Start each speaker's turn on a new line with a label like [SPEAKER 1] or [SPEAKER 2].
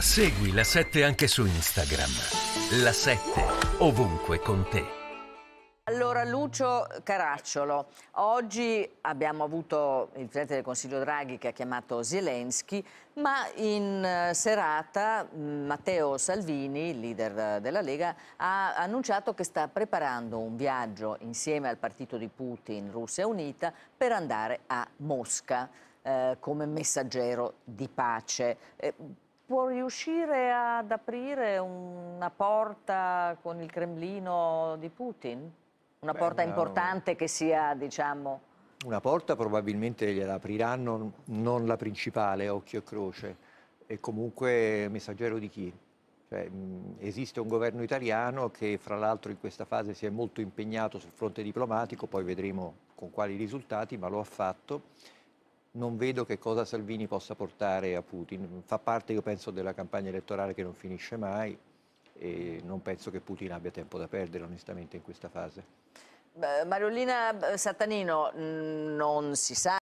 [SPEAKER 1] Segui la 7 anche su Instagram. La 7 ovunque con te.
[SPEAKER 2] Allora, Lucio Caracciolo, oggi abbiamo avuto il Presidente del Consiglio Draghi che ha chiamato Zelensky, ma in eh, serata mm, Matteo Salvini, leader eh, della Lega, ha annunciato che sta preparando un viaggio insieme al partito di Putin, Russia Unita, per andare a Mosca eh, come messaggero di pace. Eh, può riuscire ad aprire una porta con il Cremlino di Putin? Una Beh, porta no. importante che sia, diciamo...
[SPEAKER 3] Una porta probabilmente gliela apriranno, non la principale, occhio e croce, e comunque messaggero di chi? Cioè, esiste un governo italiano che fra l'altro in questa fase si è molto impegnato sul fronte diplomatico, poi vedremo con quali risultati, ma lo ha fatto non vedo che cosa Salvini possa portare a Putin. Fa parte, io penso, della campagna elettorale che non finisce mai e non penso che Putin abbia tempo da perdere, onestamente, in questa fase.
[SPEAKER 2] Mariolina Satanino, mm, non si sa.